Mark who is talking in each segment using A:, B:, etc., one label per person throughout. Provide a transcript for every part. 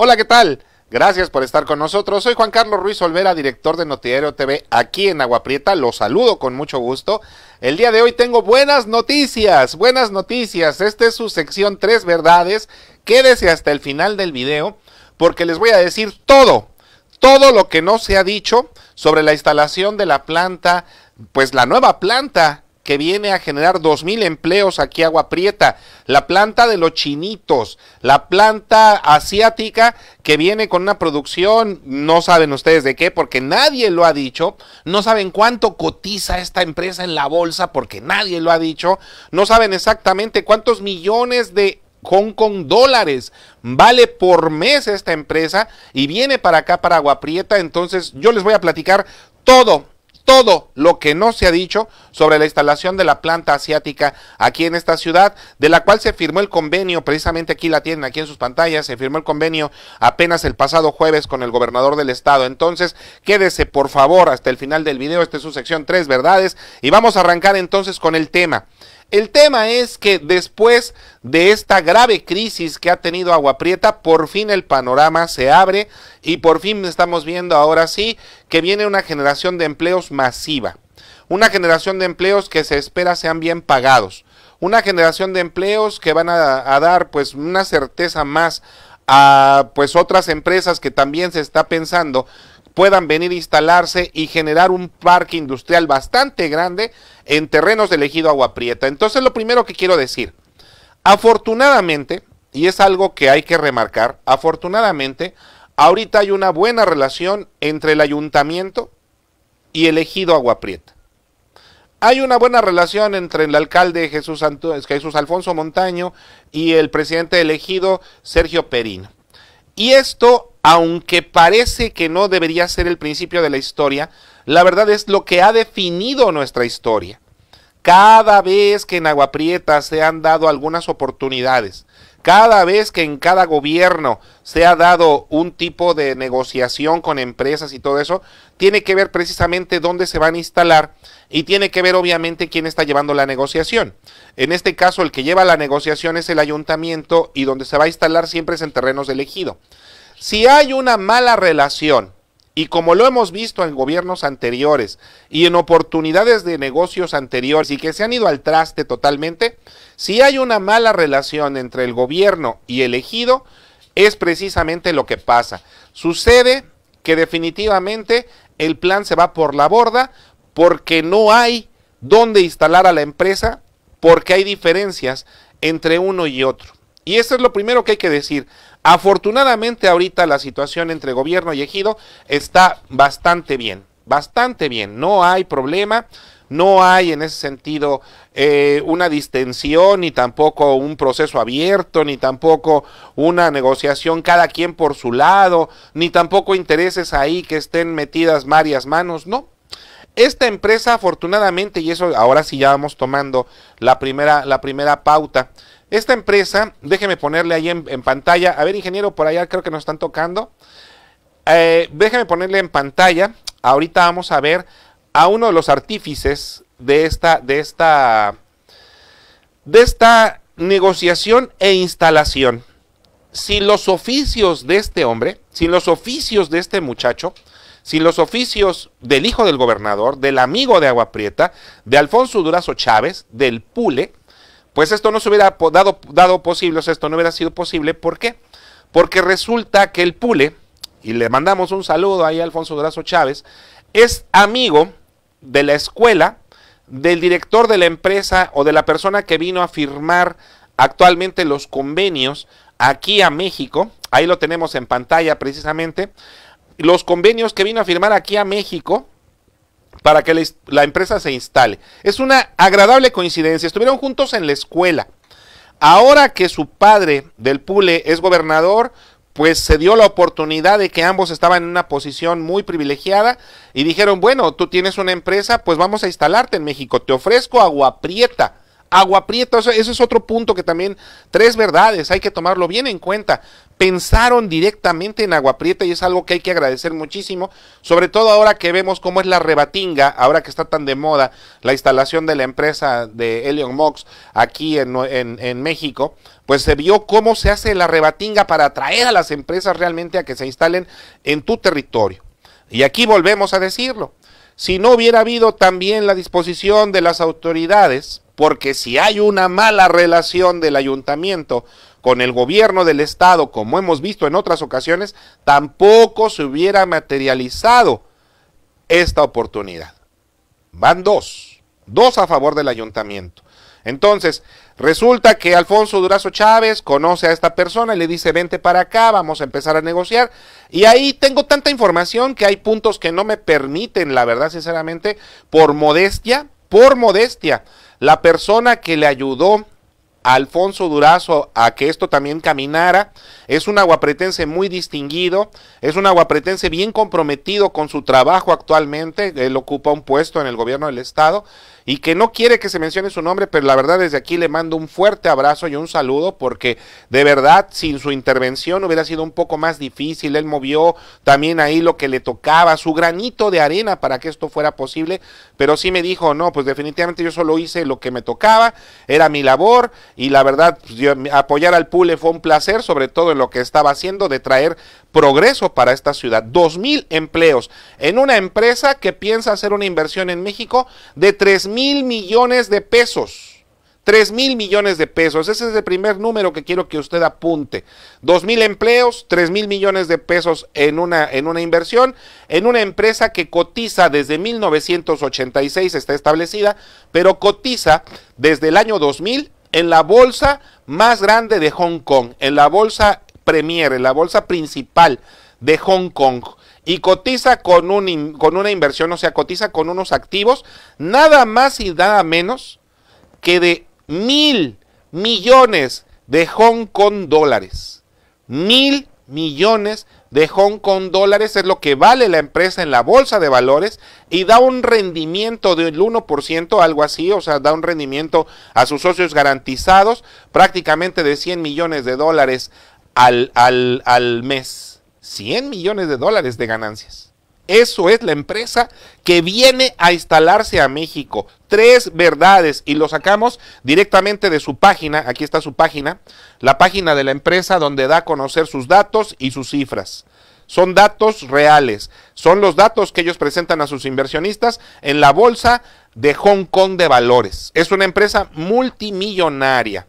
A: Hola, ¿qué tal? Gracias por estar con nosotros. Soy Juan Carlos Ruiz Olvera, director de Noticiero TV aquí en Agua Prieta. Los saludo con mucho gusto. El día de hoy tengo buenas noticias, buenas noticias. Esta es su sección Tres Verdades. Quédese hasta el final del video porque les voy a decir todo, todo lo que no se ha dicho sobre la instalación de la planta, pues la nueva planta que viene a generar 2.000 empleos aquí a Agua Prieta, la planta de los chinitos, la planta asiática que viene con una producción, no saben ustedes de qué, porque nadie lo ha dicho, no saben cuánto cotiza esta empresa en la bolsa, porque nadie lo ha dicho, no saben exactamente cuántos millones de Hong Kong dólares. Vale por mes esta empresa y viene para acá, para Agua Prieta. Entonces yo les voy a platicar todo todo lo que no se ha dicho sobre la instalación de la planta asiática aquí en esta ciudad, de la cual se firmó el convenio, precisamente aquí la tienen, aquí en sus pantallas, se firmó el convenio apenas el pasado jueves con el gobernador del estado. Entonces, quédese por favor hasta el final del video, esta es su sección tres verdades, y vamos a arrancar entonces con el tema. El tema es que después de esta grave crisis que ha tenido Agua Prieta, por fin el panorama se abre y por fin estamos viendo ahora sí que viene una generación de empleos masiva. Una generación de empleos que se espera sean bien pagados. Una generación de empleos que van a, dar pues una certeza más a pues otras empresas que también se está pensando puedan venir a instalarse y generar un parque industrial bastante grande en terrenos del ejido Agua Prieta. Entonces lo primero que quiero decir, afortunadamente, y es algo que hay que remarcar, afortunadamente, ahorita hay una buena relación entre el ayuntamiento y el ejido Agua Hay una buena relación entre el alcalde Jesús, Jesús Alfonso Montaño y el presidente elegido Sergio Perino. Y esto, aunque parece que no debería ser el principio de la historia, la verdad es lo que ha definido nuestra historia. Cada vez que en Agua se han dado algunas oportunidades, cada vez que en cada gobierno se ha dado un tipo de negociación con empresas y todo eso, tiene que ver precisamente dónde se van a instalar y tiene que ver obviamente quién está llevando la negociación. En este caso el que lleva la negociación es el ayuntamiento y donde se va a instalar siempre es en terrenos de Si hay una mala relación y como lo hemos visto en gobiernos anteriores y en oportunidades de negocios anteriores y que se han ido al traste totalmente, si hay una mala relación entre el gobierno y el ejido, es precisamente lo que pasa. Sucede que definitivamente el plan se va por la borda porque no hay dónde instalar a la empresa, porque hay diferencias entre uno y otro. Y eso es lo primero que hay que decir. Afortunadamente ahorita la situación entre gobierno y ejido está bastante bien, bastante bien, no hay problema. No hay en ese sentido eh, una distensión, ni tampoco un proceso abierto, ni tampoco una negociación cada quien por su lado, ni tampoco intereses ahí que estén metidas varias manos, no. Esta empresa afortunadamente, y eso ahora sí ya vamos tomando la primera, la primera pauta, esta empresa, déjeme ponerle ahí en, pantalla, a ver ingeniero, por allá creo que nos están tocando. Eh, déjeme ponerle en pantalla, ahorita vamos a ver a uno de los artífices de esta, de esta, de esta negociación e instalación. Sin los oficios de este hombre, sin los oficios de este muchacho, sin los oficios del hijo del gobernador, del amigo de Agua Prieta, de Alfonso Durazo Chávez, del Pule, pues esto no se hubiera dado, dado posible, o sea, esto no hubiera sido posible. ¿Por qué? Porque resulta que el Pule, y le mandamos un saludo ahí a Alfonso Durazo Chávez, es amigo de la escuela, del director de la empresa o de la persona que vino a firmar actualmente los convenios aquí a México. Ahí lo tenemos en pantalla precisamente. Los convenios que vino a firmar aquí a México para que la empresa se instale. Es una agradable coincidencia. Estuvieron juntos en la escuela. Ahora que su padre del Pule es gobernador, pues se dio la oportunidad de que ambos estaban en una posición muy privilegiada y dijeron, bueno, tú tienes una empresa, pues vamos a instalarte en México. Te ofrezco agua prieta Agua Prieta, eso, es otro punto que también, tres verdades, hay que tomarlo bien en cuenta. Pensaron directamente en Agua Prieta y es algo que hay que agradecer muchísimo, sobre todo ahora que vemos cómo es la rebatinga, ahora que está tan de moda la instalación de la empresa de Elion Mox aquí en, en México, pues se vio cómo se hace la rebatinga para atraer a las empresas realmente a que se instalen en tu territorio. Y aquí volvemos a decirlo, si no hubiera habido también la disposición de las autoridades, porque si hay una mala relación del ayuntamiento con el gobierno del estado, como hemos visto en otras ocasiones, tampoco se hubiera materializado esta oportunidad. Van dos, dos a favor del ayuntamiento. Entonces, resulta que Alfonso Durazo Chávez conoce a esta persona y le dice, vente para acá, vamos a empezar a negociar. Y ahí tengo tanta información que hay puntos que no me permiten, la verdad, sinceramente, por modestia, por modestia, la persona que le ayudó a Alfonso Durazo a que esto también caminara es un aguapretense muy distinguido, es un aguapretense bien comprometido con su trabajo actualmente, él ocupa un puesto en el gobierno del estado y que no quiere que se mencione su nombre, pero la verdad desde aquí le mando un fuerte abrazo y un saludo porque de verdad sin su intervención hubiera sido un poco más difícil. Él movió también ahí lo que le tocaba, su granito de arena para que esto fuera posible, pero sí me dijo, no, pues definitivamente yo solo hice lo que me tocaba, era mi labor y la verdad pues, apoyar al Pule fue un placer, sobre todo en lo que estaba haciendo de traer progreso para esta ciudad. Dos mil empleos en una empresa que piensa hacer una inversión en México de tres mil millones de pesos. tres mil millones de pesos. Ese es el primer número que quiero que usted apunte. dos mil empleos, tres mil millones de pesos en una, en una inversión, en una empresa que cotiza desde 1986, está establecida, pero cotiza desde el año 2000 en la bolsa más grande de Hong Kong, en la bolsa Premier, en la bolsa principal de Hong Kong y cotiza con, un, con una inversión, o sea, cotiza con unos activos nada más y nada menos que de mil millones de Hong Kong dólares. Mil millones de Hong Kong dólares es lo que vale la empresa en la bolsa de valores y da un rendimiento del 1%, algo así, o sea, da un rendimiento a sus socios garantizados prácticamente de 100 millones de dólares al mes. 100 millones de dólares de ganancias. Eso es la empresa que viene a instalarse a México. Tres verdades y lo sacamos directamente de su página. Aquí está su página. La página de la empresa donde da a conocer sus datos y sus cifras. Son datos reales. Son los datos que ellos presentan a sus inversionistas en la bolsa de Hong Kong de valores. Es una empresa multimillonaria.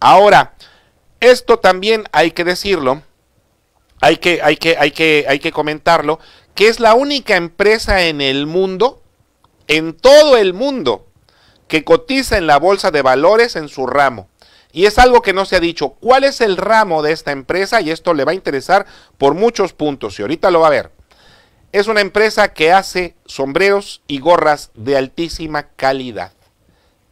A: Ahora, esto también hay que decirlo hay que, hay que, hay que, hay que comentarlo, que es la única empresa en el mundo, en todo el mundo, que cotiza en la bolsa de valores en su ramo. Y es algo que no se ha dicho. ¿Cuál es el ramo de esta empresa? Y esto le va a interesar por muchos puntos. Y ahorita lo va a ver. Es una empresa que hace sombreros y gorras de altísima calidad.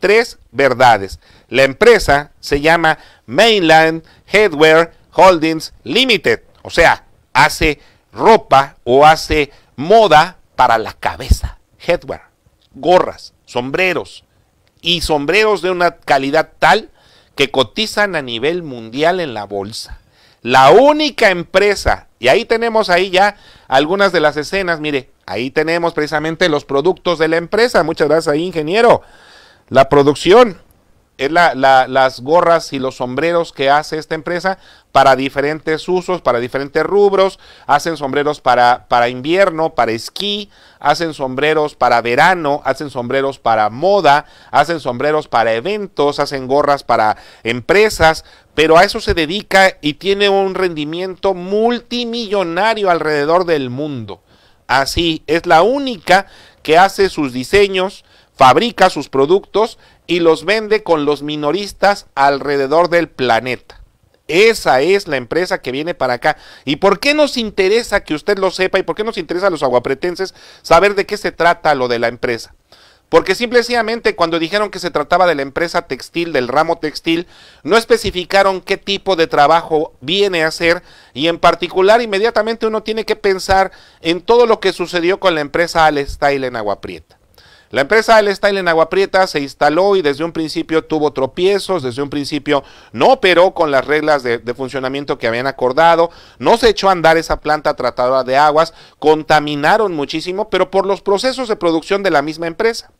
A: Tres verdades. La empresa se llama Mainland Headwear Holdings Limited. O sea, hace ropa o hace moda para la cabeza, headwear, gorras, sombreros y sombreros de una calidad tal que cotizan a nivel mundial en la bolsa. La única empresa, y ahí tenemos ahí ya algunas de las escenas, mire, ahí tenemos precisamente los productos de la empresa, muchas gracias ahí ingeniero, la producción, es las gorras y los sombreros que hace esta empresa para diferentes usos, para diferentes rubros. Hacen sombreros para, para invierno, para esquí, hacen sombreros para verano, hacen sombreros para moda, hacen sombreros para eventos, hacen gorras para empresas, pero a eso se dedica y tiene un rendimiento multimillonario alrededor del mundo. Así, es la única que hace sus diseños fabrica sus productos y los vende con los minoristas alrededor del planeta. Esa es la empresa que viene para acá. ¿Y por qué nos interesa que usted lo sepa y por qué nos interesa a los aguapretenses saber de qué se trata lo de la empresa? Porque simplemente cuando dijeron que se trataba de la empresa textil, del ramo textil, no especificaron qué tipo de trabajo viene a hacer y en particular inmediatamente uno tiene que pensar en todo lo que sucedió con la empresa style en Agua Prieta. La empresa El Style en Agua Prieta se instaló y desde un principio tuvo tropiezos, desde un principio no operó con las reglas de, de funcionamiento que habían acordado, no se echó a andar esa planta tratadora de aguas, contaminaron muchísimo, pero por los procesos de producción de la misma empresa.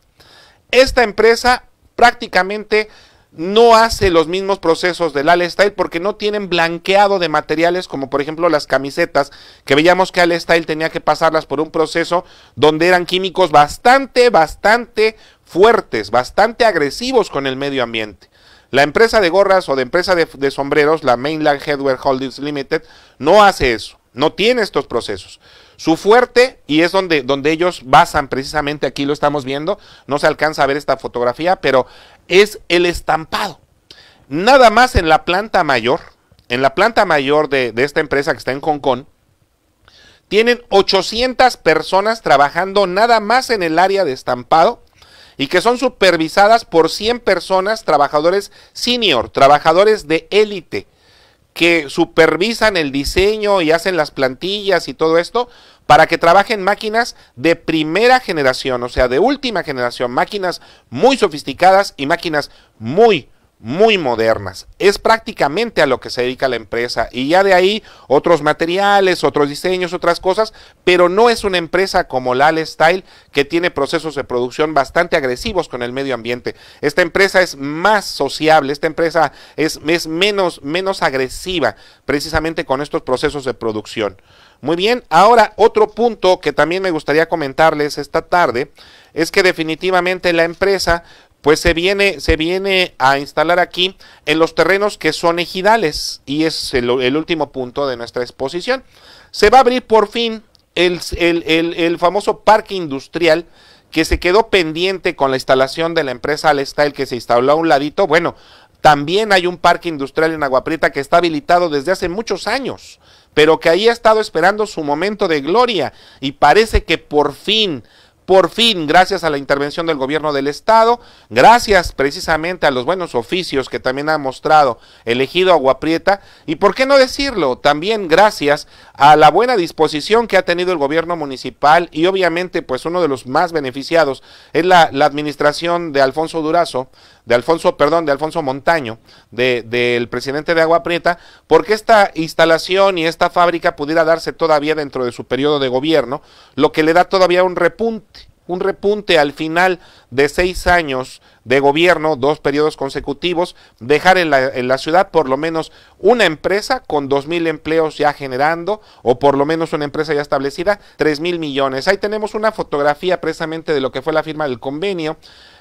A: Esta empresa prácticamente no hace los mismos procesos del All Style porque no tienen blanqueado de materiales como por ejemplo las camisetas que veíamos que All Style tenía que pasarlas por un proceso donde eran químicos bastante, bastante fuertes, bastante agresivos con el medio ambiente. La empresa de gorras o de empresa de, de sombreros, la Mainland Headwear Holdings Limited, no hace eso, no tiene estos procesos. Su fuerte, y es donde, donde ellos basan precisamente, aquí lo estamos viendo, no se alcanza a ver esta fotografía, pero es el estampado. Nada más en la planta mayor, en la planta mayor de, de esta empresa que está en Hong Kong, tienen 800 personas trabajando nada más en el área de estampado y que son supervisadas por 100 personas, trabajadores senior, trabajadores de élite, que supervisan el diseño y hacen las plantillas y todo esto para que trabajen máquinas de primera generación, o sea, de última generación, máquinas muy sofisticadas y máquinas muy muy modernas. Es prácticamente a lo que se dedica la empresa y ya de ahí otros materiales, otros diseños, otras cosas, pero no es una empresa como Lal Style que tiene procesos de producción bastante agresivos con el medio ambiente. Esta empresa es más sociable, esta empresa es, menos, menos agresiva precisamente con estos procesos de producción. Muy bien, ahora otro punto que también me gustaría comentarles esta tarde es que definitivamente la empresa pues se viene, se viene a instalar aquí en los terrenos que son ejidales y es el, último punto de nuestra exposición. Se va a abrir por fin el, famoso parque industrial que se quedó pendiente con la instalación de la empresa Alestyle que se instaló a un ladito. Bueno, también hay un parque industrial en Aguaprieta que está habilitado desde hace muchos años, pero que ahí ha estado esperando su momento de gloria y parece que por fin por fin, gracias a la intervención del gobierno del estado, gracias precisamente a los buenos oficios que también ha mostrado elegido ejido Agua Prieta, y por qué no decirlo, también gracias a la buena disposición que ha tenido el gobierno municipal y obviamente pues uno de los más beneficiados es la, la administración de Alfonso Durazo, de Alfonso, perdón, de Alfonso Montaño, del de, presidente de Agua Prieta, porque esta instalación y esta fábrica pudiera darse todavía dentro de su periodo de gobierno, lo que le da todavía un repunte un repunte al final de seis años de gobierno, dos periodos consecutivos, dejar en la, ciudad por lo menos una empresa con dos mil empleos ya generando, o por lo menos una empresa ya establecida, tres mil millones. Ahí tenemos una fotografía precisamente de lo que fue la firma del convenio.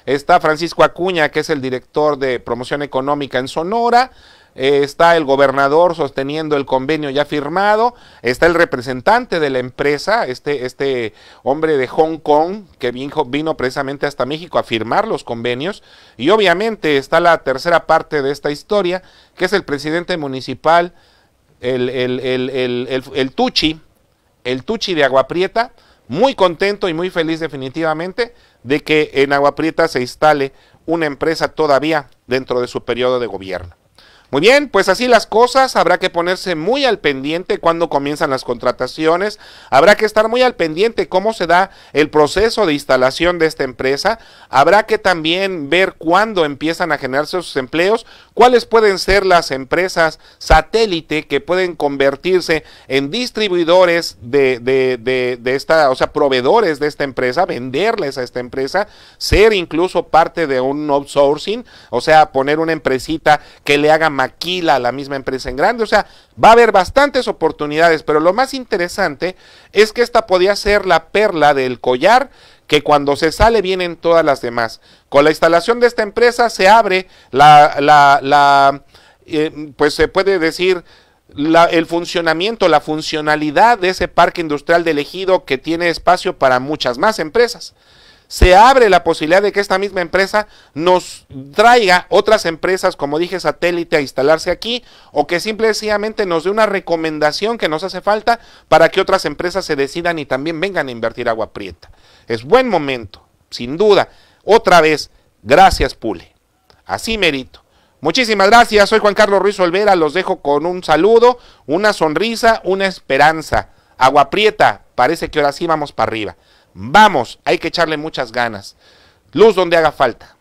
A: Está Francisco Acuña, que es el director de promoción económica en Sonora está el gobernador sosteniendo el convenio ya firmado, está el representante de la empresa, este, este hombre de Hong Kong que vino, precisamente hasta México a firmar los convenios, y obviamente está la tercera parte de esta historia, que es el presidente municipal, el, el, el, el Tuchi, el Tuchi de Agua Prieta, muy contento y muy feliz definitivamente de que en Agua Prieta se instale una empresa todavía dentro de su periodo de gobierno. Muy bien, pues así las cosas, habrá que ponerse muy al pendiente cuando comienzan las contrataciones, habrá que estar muy al pendiente cómo se da el proceso de instalación de esta empresa, habrá que también ver cuándo empiezan a generarse sus empleos, cuáles pueden ser las empresas satélite que pueden convertirse en distribuidores de, de, de, de esta, o sea, proveedores de esta empresa, venderles a esta empresa, ser incluso parte de un outsourcing, o sea, poner una empresita que le haga más Aquila, la misma empresa en grande. O sea, va a haber bastantes oportunidades, pero lo más interesante es que esta podía ser la perla del collar que cuando se sale vienen todas las demás. Con la instalación de esta empresa se abre la, la, eh, pues se puede decir, la, el funcionamiento, la funcionalidad de ese parque industrial de elegido que tiene espacio para muchas más empresas se abre la posibilidad de que esta misma empresa nos traiga otras empresas, como dije, satélite a instalarse aquí, o que simplemente nos dé una recomendación que nos hace falta para que otras empresas se decidan y también vengan a invertir agua prieta. Es buen momento, sin duda. Otra vez, gracias Pule. Así merito. Muchísimas gracias, soy Juan Carlos Ruiz Olvera, los dejo con un saludo, una sonrisa, una esperanza. Agua prieta, parece que ahora sí vamos para arriba. Vamos, hay que echarle muchas ganas. Luz donde haga falta.